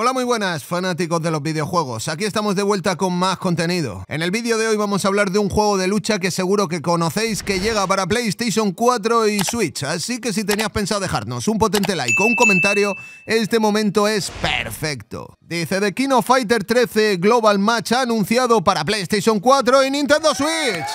Hola muy buenas fanáticos de los videojuegos, aquí estamos de vuelta con más contenido. En el vídeo de hoy vamos a hablar de un juego de lucha que seguro que conocéis que llega para PlayStation 4 y Switch, así que si tenías pensado dejarnos un potente like o un comentario, este momento es perfecto. Dice The Kino Fighter 13 Global Match anunciado para PlayStation 4 y Nintendo Switch.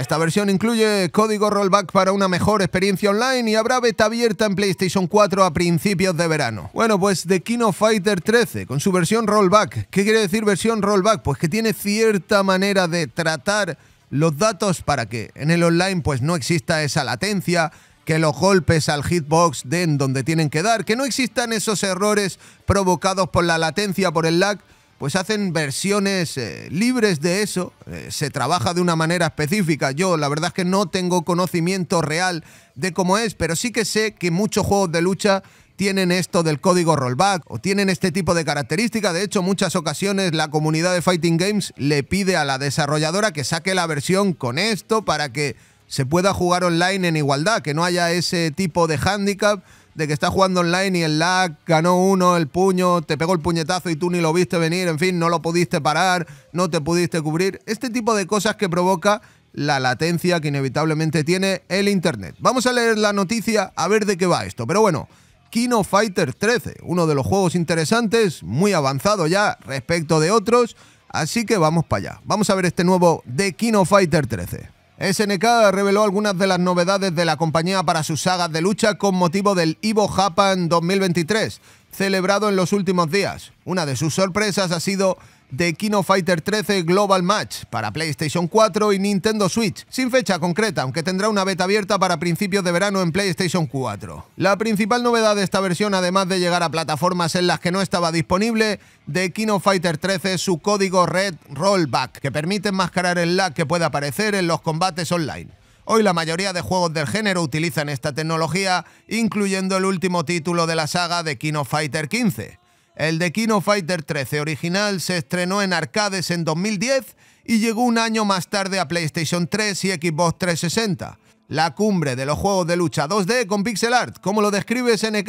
Esta versión incluye código rollback para una mejor experiencia online y habrá beta abierta en PlayStation 4 a principios de verano. Bueno, pues de Kino Fighter 13 con su versión rollback. ¿Qué quiere decir versión rollback? Pues que tiene cierta manera de tratar los datos para que en el online pues no exista esa latencia, que los golpes al hitbox den donde tienen que dar, que no existan esos errores provocados por la latencia, por el lag, pues hacen versiones eh, libres de eso, eh, se trabaja de una manera específica. Yo la verdad es que no tengo conocimiento real de cómo es, pero sí que sé que muchos juegos de lucha tienen esto del código rollback o tienen este tipo de características. De hecho, muchas ocasiones la comunidad de Fighting Games le pide a la desarrolladora que saque la versión con esto para que se pueda jugar online en igualdad, que no haya ese tipo de handicap de que estás jugando online y el lag ganó uno, el puño, te pegó el puñetazo y tú ni lo viste venir, en fin, no lo pudiste parar, no te pudiste cubrir. Este tipo de cosas que provoca la latencia que inevitablemente tiene el Internet. Vamos a leer la noticia a ver de qué va esto, pero bueno. Kino Fighter 13, uno de los juegos interesantes, muy avanzado ya respecto de otros, así que vamos para allá. Vamos a ver este nuevo de Kino Fighter 13. SNK reveló algunas de las novedades de la compañía para sus sagas de lucha con motivo del Ivo Japan 2023, celebrado en los últimos días. Una de sus sorpresas ha sido de Kino Fighter 13 Global Match para PlayStation 4 y Nintendo Switch, sin fecha concreta, aunque tendrá una beta abierta para principios de verano en PlayStation 4. La principal novedad de esta versión, además de llegar a plataformas en las que no estaba disponible, de Kino Fighter 13 es su código Red Rollback, que permite enmascarar el lag que puede aparecer en los combates online. Hoy la mayoría de juegos del género utilizan esta tecnología, incluyendo el último título de la saga de Kino Fighter 15. El de Kino Fighter 13 original se estrenó en arcades en 2010 y llegó un año más tarde a PlayStation 3 y Xbox 360. La cumbre de los juegos de lucha 2D con pixel art, como lo describe SNK,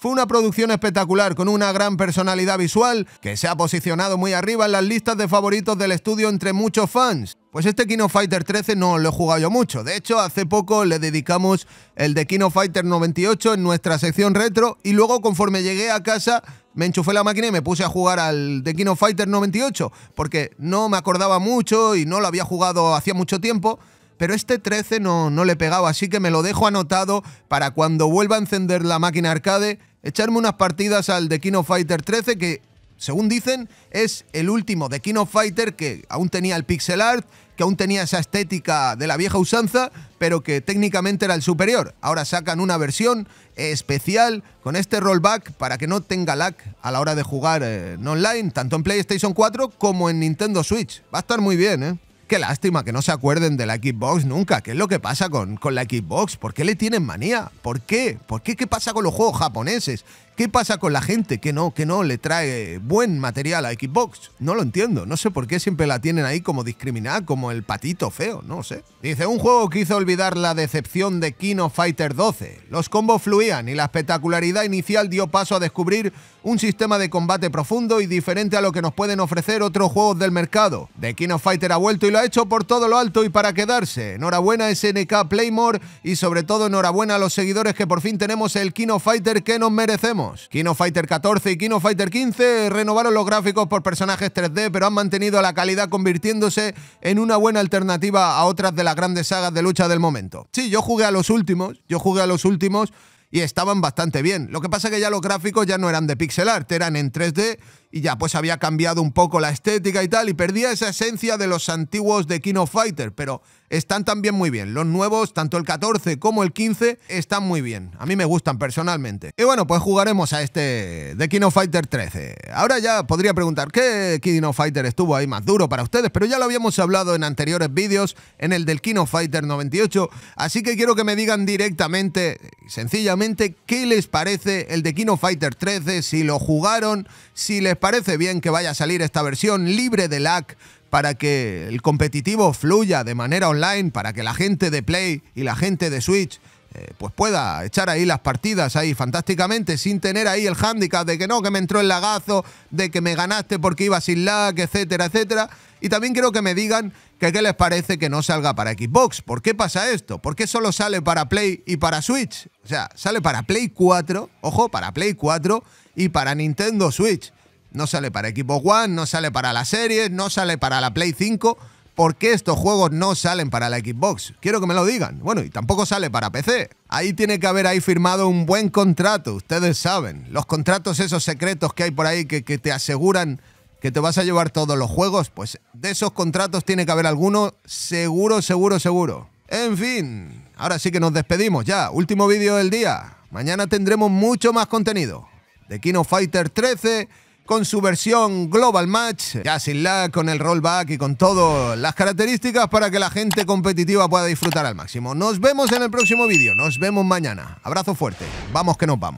fue una producción espectacular con una gran personalidad visual que se ha posicionado muy arriba en las listas de favoritos del estudio entre muchos fans. Pues este Kino Fighter 13 no lo he jugado yo mucho. De hecho, hace poco le dedicamos el de Kino Fighter 98 en nuestra sección retro y luego conforme llegué a casa me enchufé la máquina y me puse a jugar al de Kino Fighter 98 porque no me acordaba mucho y no lo había jugado hacía mucho tiempo pero este 13 no, no le pegaba, así que me lo dejo anotado para cuando vuelva a encender la máquina arcade, echarme unas partidas al de Kino Fighter 13 que, según dicen, es el último de Kino Fighter que aún tenía el pixel art, que aún tenía esa estética de la vieja usanza, pero que técnicamente era el superior. Ahora sacan una versión especial con este rollback para que no tenga lag a la hora de jugar eh, en online, tanto en PlayStation 4 como en Nintendo Switch. Va a estar muy bien, ¿eh? Qué lástima que no se acuerden de la Xbox nunca. ¿Qué es lo que pasa con, con la Xbox? ¿Por qué le tienen manía? ¿Por qué? ¿Por qué? ¿Qué pasa con los juegos japoneses? ¿Qué pasa con la gente que no, que no le trae buen material a Xbox? No lo entiendo. No sé por qué siempre la tienen ahí como discriminada, como el patito feo, no sé. Dice, un juego que hizo olvidar la decepción de Kino Fighter 12. Los combos fluían y la espectacularidad inicial dio paso a descubrir un sistema de combate profundo y diferente a lo que nos pueden ofrecer otros juegos del mercado. The Kino Fighter ha vuelto y lo ha hecho por todo lo alto y para quedarse. Enhorabuena SNK Playmore y sobre todo enhorabuena a los seguidores que por fin tenemos el Kino Fighter que nos merecemos. Kino Fighter 14 y Kino Fighter 15 renovaron los gráficos por personajes 3D, pero han mantenido la calidad convirtiéndose en una buena alternativa a otras de las grandes sagas de lucha del momento. Sí, yo jugué a los últimos, yo jugué a los últimos y estaban bastante bien. Lo que pasa es que ya los gráficos ya no eran de pixel art, eran en 3D y ya pues había cambiado un poco la estética y tal, y perdía esa esencia de los antiguos de Kino Fighter, pero están también muy bien. Los nuevos, tanto el 14 como el 15, están muy bien. A mí me gustan personalmente. Y bueno, pues jugaremos a este de Kino Fighter 13. Ahora ya podría preguntar, ¿qué Kino Fighter estuvo ahí más duro para ustedes? Pero ya lo habíamos hablado en anteriores vídeos, en el del Kino Fighter 98, así que quiero que me digan directamente, sencillamente, qué les parece el de Kino Fighter 13, si lo jugaron, si les parece bien que vaya a salir esta versión libre de lag para que el competitivo fluya de manera online, para que la gente de Play y la gente de Switch eh, pues pueda echar ahí las partidas ahí fantásticamente sin tener ahí el hándicap de que no, que me entró el lagazo, de que me ganaste porque iba sin lag, etcétera, etcétera. Y también quiero que me digan que qué les parece que no salga para Xbox. ¿Por qué pasa esto? ¿Por qué solo sale para Play y para Switch? O sea, sale para Play 4, ojo, para Play 4 y para Nintendo Switch. No sale para Equipo One, no sale para la serie, no sale para la Play 5. ¿Por qué estos juegos no salen para la Xbox? Quiero que me lo digan. Bueno, y tampoco sale para PC. Ahí tiene que haber ahí firmado un buen contrato, ustedes saben. Los contratos esos secretos que hay por ahí que, que te aseguran que te vas a llevar todos los juegos, pues de esos contratos tiene que haber alguno seguro, seguro, seguro. En fin, ahora sí que nos despedimos ya. Último vídeo del día. Mañana tendremos mucho más contenido. De Kino Fighter 13 con su versión Global Match, ya sin lag, con el rollback y con todas las características para que la gente competitiva pueda disfrutar al máximo. Nos vemos en el próximo vídeo, nos vemos mañana. Abrazo fuerte, vamos que nos vamos.